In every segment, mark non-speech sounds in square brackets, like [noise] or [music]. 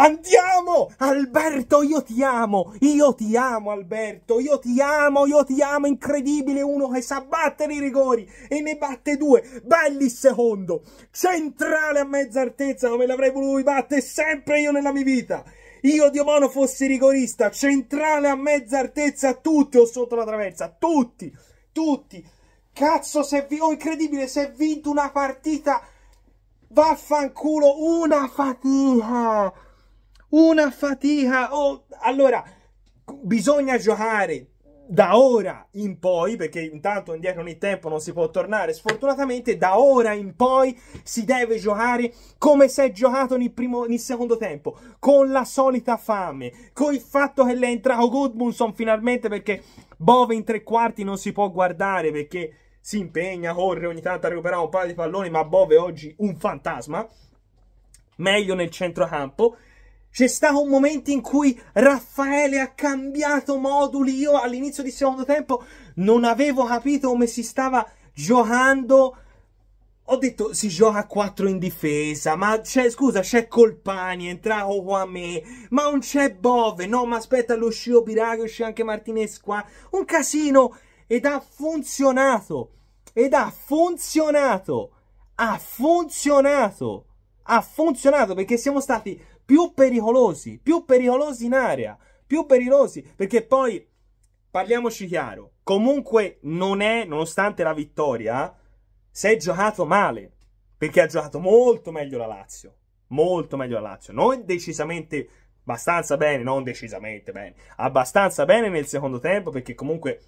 Andiamo! Alberto, io ti amo! Io ti amo, Alberto! Io ti amo, io ti amo! Incredibile uno che sa battere i rigori e ne batte due. Belli secondo! Centrale a mezza altezza, come l'avrei voluto battere sempre io nella mia vita! Io Dio mano, fossi rigorista, centrale a mezza altezza, tutti o sotto la traversa, tutti, tutti. Cazzo, se vi... oh incredibile, se vinto una partita, vaffanculo, una fatica. Una fatica. Oh, allora, bisogna giocare da ora in poi, perché intanto indietro ogni tempo non si può tornare, sfortunatamente da ora in poi si deve giocare come si è giocato nel, primo, nel secondo tempo, con la solita fame, con il fatto che l'è entrato Goodmunson finalmente perché Bove in tre quarti non si può guardare perché si impegna, corre ogni tanto a recuperare un paio di palloni, ma Bove oggi un fantasma, meglio nel centrocampo c'è stato un momento in cui Raffaele ha cambiato moduli. Io all'inizio di secondo tempo non avevo capito come si stava giocando. Ho detto si gioca a 4 in difesa, ma c'è, scusa, c'è Colpani, è entrato qua a me, ma non c'è Bove, no, ma aspetta lo scio Birago, c'è anche Martinez qua, un casino, ed ha funzionato, ed ha funzionato, ha funzionato, ha funzionato, perché siamo stati più pericolosi, più pericolosi in area, più pericolosi, perché poi, parliamoci chiaro, comunque non è, nonostante la vittoria, si è giocato male, perché ha giocato molto meglio la Lazio, molto meglio la Lazio, non decisamente abbastanza bene, non decisamente bene, abbastanza bene nel secondo tempo perché comunque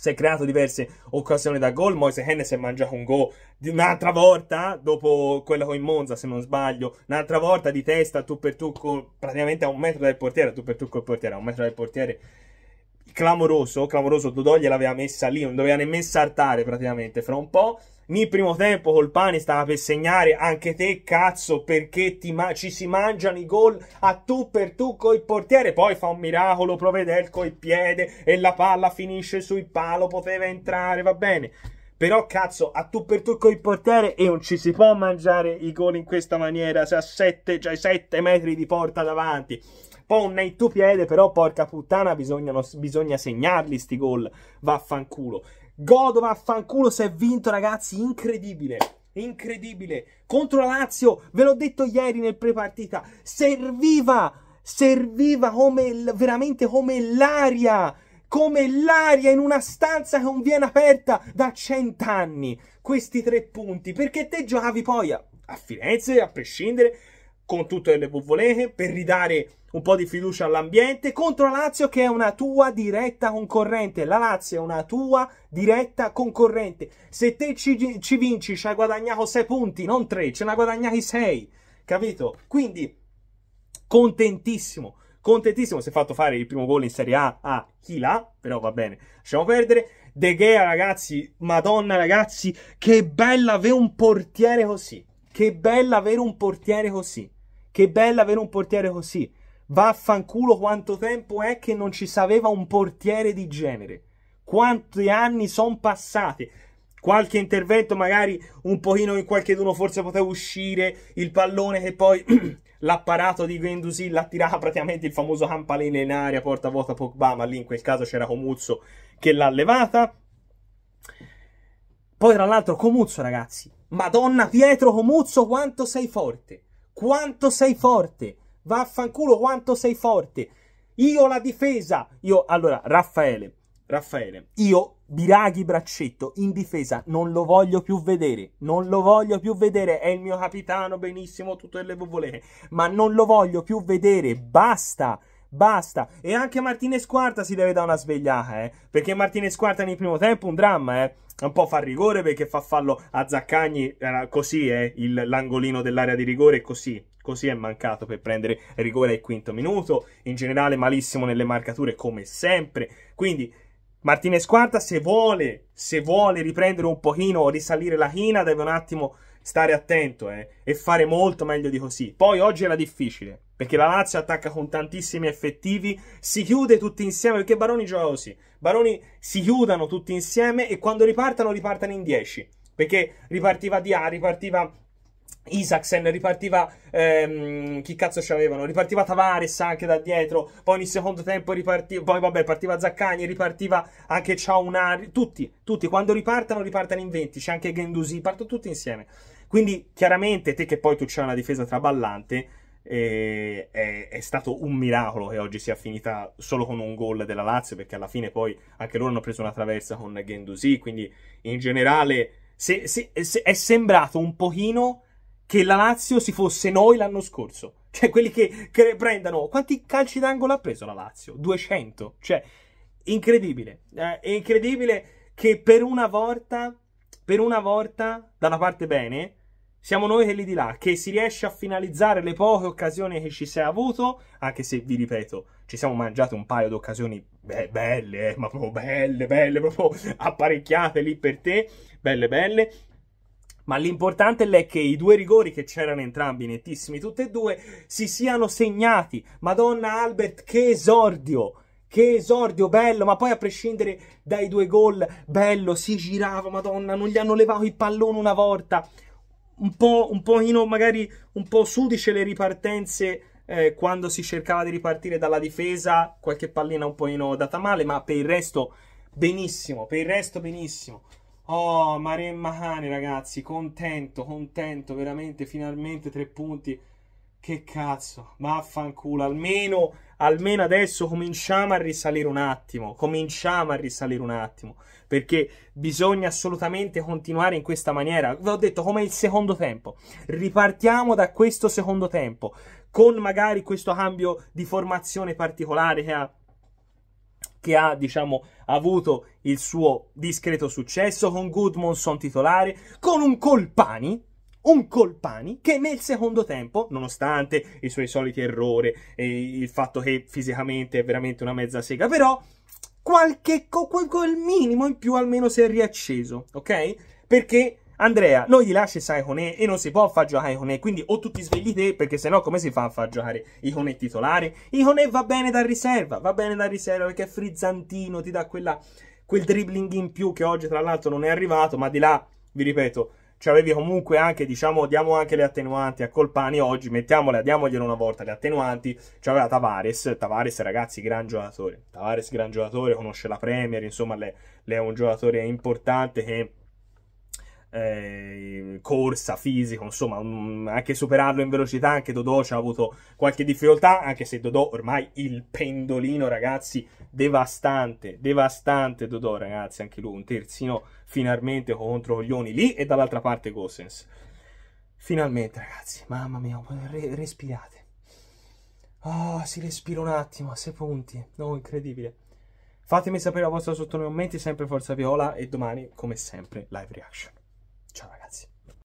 si è creato diverse occasioni da gol. Moise Henne si è mangiato un gol un'altra volta, dopo quella con Monza, se non sbaglio, un'altra volta di testa, tu per tu, col, praticamente a un metro dal portiere, tu per tu col portiere, a un metro dal portiere. Clamoroso, clamoroso, Dodò l'aveva messa lì, non doveva nemmeno saltare praticamente, fra un po' nel primo tempo col Colpani stava per segnare anche te, cazzo, perché ci si mangiano i gol a tu per tu col portiere. Poi fa un miracolo Provedel col piede e la palla finisce sul palo, poteva entrare, va bene. Però cazzo, a tu per tu col portiere e non ci si può mangiare i gol in questa maniera, se a 7, già metri di porta davanti. Poi un nei tuo piede, però porca puttana, bisogna, bisogna segnarli sti gol, vaffanculo. Godo vaffanculo si è vinto ragazzi, incredibile incredibile contro la Lazio, ve l'ho detto ieri nel prepartita, serviva, serviva come, veramente come l'aria, come l'aria in una stanza che non viene aperta da cent'anni, questi tre punti, perché te giocavi poi a, a Firenze, a prescindere, con tutte le che volete, per ridare un po' di fiducia all'ambiente contro la Lazio che è una tua diretta concorrente. La Lazio è una tua diretta concorrente. Se te ci, ci vinci, ci hai guadagnato 6 punti, non 3, ce ne hai guadagnati 6. Capito? Quindi contentissimo. Contentissimo, si è fatto fare il primo gol in Serie A a Chila, però va bene, lasciamo perdere. De Gea, ragazzi, madonna, ragazzi, che bella avere un portiere così. Che bella avere un portiere così. Che bella avere un portiere così Vaffanculo quanto tempo è che non ci sapeva un portiere di genere. Quanti anni sono passati. Qualche intervento magari un pochino che qualcheduno forse poteva uscire, il pallone che poi [clears throat] l'apparato di Guendouzi l'ha tirata praticamente il famoso campanile in aria, porta vuota Pogba, ma lì in quel caso c'era Comuzzo che l'ha levata. Poi tra l'altro Comuzzo ragazzi, Madonna Pietro Comuzzo quanto sei forte, quanto sei forte. Vaffanculo quanto sei forte. Io la difesa. Io, allora, Raffaele, Raffaele, io Biraghi braccetto in difesa non lo voglio più vedere, non lo voglio più vedere, è il mio capitano, benissimo, tutto quello che volete, ma non lo voglio più vedere, basta. Basta. E anche Martinez Quarta si deve dare una svegliata, eh. Perché Martinez Quarta nel primo tempo un dramma, eh. Un po' fa rigore perché fa fallo a Zaccagni, era così, eh. Il, l'angolino dell'area di rigore, così. Così è mancato per prendere rigore al quinto minuto. In generale malissimo nelle marcature come sempre. Quindi Martinez Quarta se vuole, se vuole riprendere un pochino o risalire la china deve un attimo stare attento eh, e fare molto meglio di così. Poi oggi era difficile perché la Lazio attacca con tantissimi effettivi, si chiude tutti insieme perché Baroni gioca così. Baroni si chiudano tutti insieme e quando ripartano ripartano in 10 perché ripartiva Dia, ripartiva Isaacsen ripartiva. Ehm, chi cazzo c'avevano? Ripartiva Tavares anche da dietro. Poi nel secondo tempo ripartiva. Poi vabbè, partiva Zaccagni, ripartiva anche Ciaunari. Tutti, tutti. Quando ripartano, ripartano in 20. C'è anche Gendusi, partono tutti insieme. Quindi chiaramente te che poi tu c'hai una difesa traballante. Eh, è, è, stato un miracolo che oggi sia finita solo con un gol della Lazio perché alla fine poi anche loro hanno preso una traversa con Gendusi quindi in generale se, se, se è sembrato un pochino che la Lazio si fosse noi l'anno scorso. Cioè, quelli che, che prendano... Quanti calci d'angolo ha preso la Lazio? 200. Cioè, incredibile. Eh, è incredibile che per una volta, per una volta, dalla parte bene, siamo noi quelli di là, che si riesce a finalizzare le poche occasioni che ci si è avuto, anche se, vi ripeto, ci siamo mangiati un paio di occasioni be- belle, eh, ma proprio belle, belle, proprio apparecchiate lì per te, belle, belle, ma l'importante è che i due rigori che c'erano entrambi nettissimi tutti e due si siano segnati. Madonna Albert, che esordio! Che esordio bello, ma poi a prescindere dai due gol, bello, si girava, madonna, non gli hanno levato il pallone una volta. Un po', un pochino, magari un po' sudice le ripartenze eh, quando si cercava di ripartire dalla difesa, qualche pallina un pochino data male, ma per il resto benissimo, per il resto benissimo. Oh, Marem Mahane, ragazzi, contento, contento, veramente, finalmente tre punti. Che cazzo, vaffanculo, almeno, almeno adesso cominciamo a risalire un attimo, cominciamo a risalire un attimo, perché bisogna assolutamente continuare in questa maniera. Vi ho detto, come il secondo tempo, ripartiamo da questo secondo tempo, con magari questo cambio di formazione particolare che ha che ha diciamo, avuto il suo discreto successo con Goodmanson titolare, con un Colpani, un Colpani che nel secondo tempo, nonostante i suoi soliti errori e il fatto che fisicamente è veramente una mezza sega, però qualche quel, quel minimo in più almeno si è riacceso, ok? Perché Andrea non gli lasci sai Iconé e non si può far giocare Iconé, quindi o tutti ti svegli te perché sennò come si fa a far giocare Iconé titolare? Iconé va bene da riserva, va bene da riserva perché è frizzantino, ti dà quella, quel dribbling in più che oggi tra l'altro non è arrivato, ma di là, vi ripeto, ci avevi comunque anche, diciamo, diamo anche le attenuanti a Colpani oggi, mettiamole, diamoglielo una volta le attenuanti, c'aveva Tavares, Tavares ragazzi gran giocatore, Tavares gran giocatore, conosce la Premier, insomma, lei è un giocatore importante che eh, corsa, fisico, insomma, mh, anche superarlo in velocità, anche Dodò ci ha avuto qualche difficoltà, anche se Dodò ormai il pendolino, ragazzi, devastante, devastante Dodò, ragazzi, anche lui, un terzino finalmente contro Coglioni lì e dall'altra parte Gossens. Finalmente, ragazzi, mamma mia, re respirate. oh, si respira un attimo, a 6 punti, no, incredibile. Fatemi sapere la vostra sotto nei commenti, sempre Forza Viola e domani, come sempre, live reaction. Ciao ragazzi.